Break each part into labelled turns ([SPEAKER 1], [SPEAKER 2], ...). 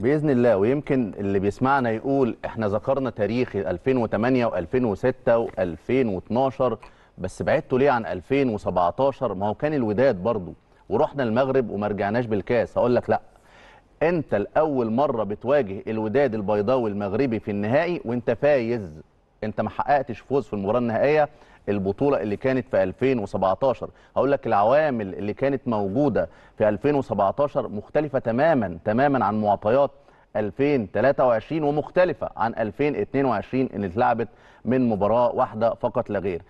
[SPEAKER 1] باذن الله ويمكن اللي بيسمعنا يقول احنا ذكرنا تاريخ 2008 و2006 و2012 بس بعدتوا ليه عن 2017 ما هو كان الوداد برضو ورحنا المغرب وما رجعناش بالكاس هقول لك لا انت الاول مره بتواجه الوداد البيضاوي المغربي في النهائي وانت فايز انت ما حققتش فوز في المباراه النهائيه البطوله اللي كانت في 2017 هقول لك العوامل اللي كانت موجوده في 2017 مختلفه تماما تماما عن معطيات 2023 ومختلفه عن 2022 اللي اتلعبت من مباراه واحده فقط لا غير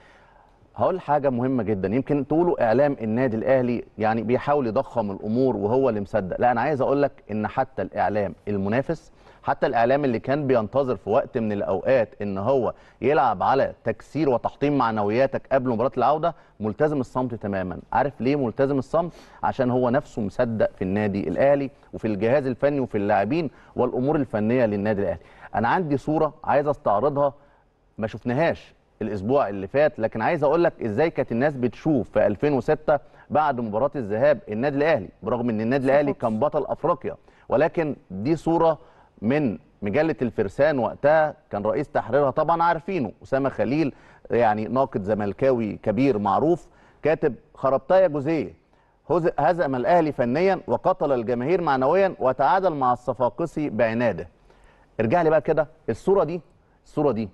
[SPEAKER 1] هقول حاجه مهمه جدا يمكن تقولوا اعلام النادي الاهلي يعني بيحاول يضخم الامور وهو اللي مصدق لا انا عايز اقول لك ان حتى الاعلام المنافس حتى الاعلام اللي كان بينتظر في وقت من الاوقات ان هو يلعب على تكسير وتحطيم معنوياتك قبل مباراه العوده ملتزم الصمت تماما عارف ليه ملتزم الصمت عشان هو نفسه مصدق في النادي الاهلي وفي الجهاز الفني وفي اللاعبين والامور الفنيه للنادي الاهلي انا عندي صوره عايز استعرضها ما شفناهاش الاسبوع اللي فات لكن عايز اقول لك ازاي كانت الناس بتشوف في 2006 بعد مباراه الذهاب النادي الاهلي برغم ان النادي الاهلي كان بطل افريقيا ولكن دي صوره من مجله الفرسان وقتها كان رئيس تحريرها طبعا عارفينه اسامه خليل يعني ناقد زملكاوي كبير معروف كاتب خربتها يا جوزيه هزم الاهلي فنيا وقتل الجماهير معنويا وتعادل مع الصفاقسي بعناده ارجع لي بقى كده الصوره دي الصوره دي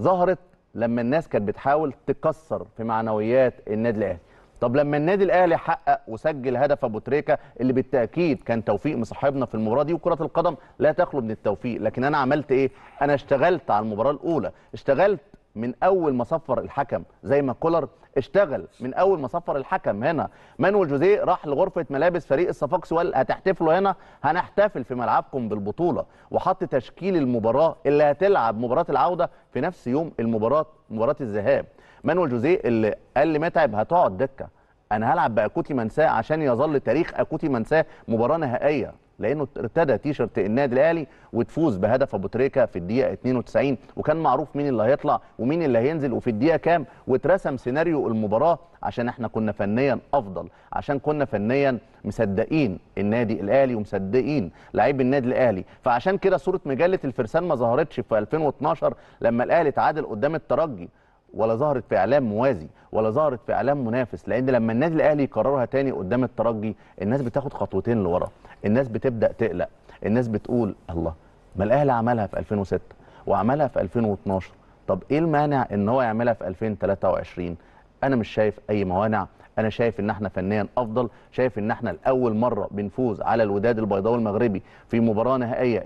[SPEAKER 1] ظهرت لما الناس كانت بتحاول تكسر في معنويات النادي الاهلي طب لما النادي الاهلي حقق وسجل هدف ابو تريكه اللي بالتاكيد كان توفيق مصاحبنا في المباراه دي وكره القدم لا تخلو من التوفيق لكن انا عملت ايه انا اشتغلت على المباراه الاولى اشتغلت من اول ما صفر الحكم زي ما كولر اشتغل من اول ما صفر الحكم هنا مانويل جوزيه راح لغرفه ملابس فريق الصفاقسي وقال هتحتفلوا هنا هنحتفل في ملعبكم بالبطوله وحط تشكيل المباراه اللي هتلعب مباراه العوده في نفس يوم المباراه مباراه الذهاب مانويل جوزيه اللي قال لمتعب هتقعد دكه انا هلعب باكوتي منساه عشان يظل تاريخ اكوتي منساه مباراه نهائيه لانه ارتدى تيشرت النادي الاهلي وتفوز بهدف ابو تريكه في الدقيقه 92 وكان معروف مين اللي هيطلع ومين اللي هينزل وفي الدقيقه كام واترسم سيناريو المباراه عشان احنا كنا فنيا افضل عشان كنا فنيا مصدقين النادي الاهلي ومصدقين لعيب النادي الاهلي فعشان كده صوره مجله الفرسان ما ظهرتش في 2012 لما الاهلي اتعادل قدام الترجي ولا ظهرت في اعلام موازي ولا ظهرت في اعلام منافس لان لما النادي الاهلي يكررها تاني قدام الترجي الناس بتاخد خطوتين لورا الناس بتبدا تقلق الناس بتقول الله ما الاهلي عملها في 2006 وعملها في 2012 طب ايه المانع ان هو يعملها في 2023 انا مش شايف اي موانع انا شايف ان احنا فنيا افضل شايف ان احنا لاول مره بنفوز على الوداد البيضاوي المغربي في مباراه نهائيه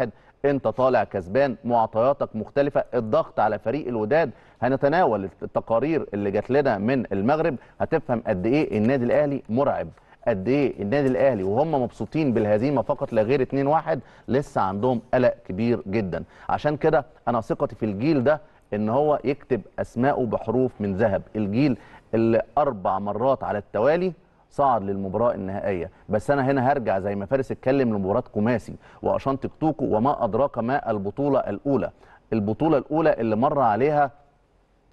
[SPEAKER 1] 2-1 انت طالع كسبان معطياتك مختلفه الضغط على فريق الوداد هنتناول التقارير اللي جات لنا من المغرب هتفهم قد ايه النادي الاهلي مرعب قد ايه النادي الاهلي وهم مبسوطين بالهزيمه فقط لا غير 2-1 لسه عندهم قلق كبير جدا عشان كده انا ثقتي في الجيل ده ان هو يكتب اسمائه بحروف من ذهب الجيل اللي اربع مرات على التوالي صعد للمباراه النهائيه بس انا هنا هرجع زي ما فارس اتكلم لمباراه كوماسي وأشانتي كتوكو وما ادراك ما البطوله الاولى البطوله الاولى اللي مر عليها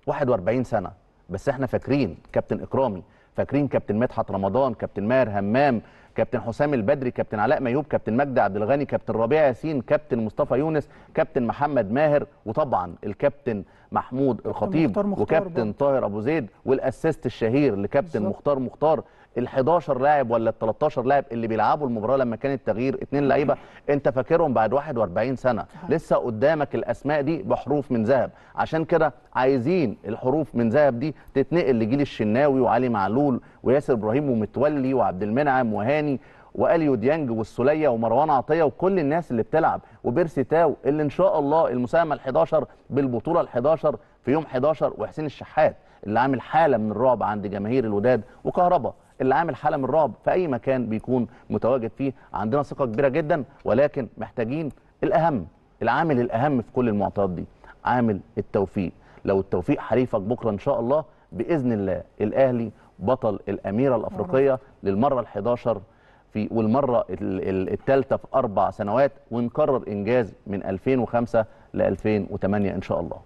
[SPEAKER 1] 41 سنه بس احنا فاكرين كابتن اكرامي فاكرين كابتن مدحت رمضان كابتن ماهر همام كابتن حسام البدري كابتن علاء ميوب كابتن مجدي عبد الغني كابتن ربيع ياسين كابتن مصطفى يونس كابتن محمد ماهر وطبعا الكابتن محمود الخطيب مختار مختار وكابتن طاهر ابو زيد والاسيست الشهير لكابتن بالزبط. مختار مختار ال 11 لاعب ولا ال 13 لاعب اللي بيلعبوا المباراه لما كان التغيير اثنين لعيبه انت فاكرهم بعد 41 سنه لسه قدامك الاسماء دي بحروف من ذهب عشان كده عايزين الحروف من ذهب دي تتنقل لجيل الشناوي وعلي معلول وياسر ابراهيم ومتولي وعبد المنعم وهاني واليو ديانج والسوليه ومروان عطيه وكل الناس اللي بتلعب وبيرسي تاو اللي ان شاء الله المساهمه ال11 بالبطوله ال11 في يوم 11 وحسين الشحات اللي عامل حاله من الرعب عند جماهير الوداد وكهربا اللي عامل حاله من الرعب في اي مكان بيكون متواجد فيه عندنا ثقه كبيره جدا ولكن محتاجين الاهم العامل الاهم في كل المعطيات دي عامل التوفيق لو التوفيق حليفك بكره ان شاء الله باذن الله الاهلي بطل الاميره الافريقيه للمره ال11 في والمره الثالثه في اربع سنوات ونكرر انجاز من 2005 ل 2008 ان شاء الله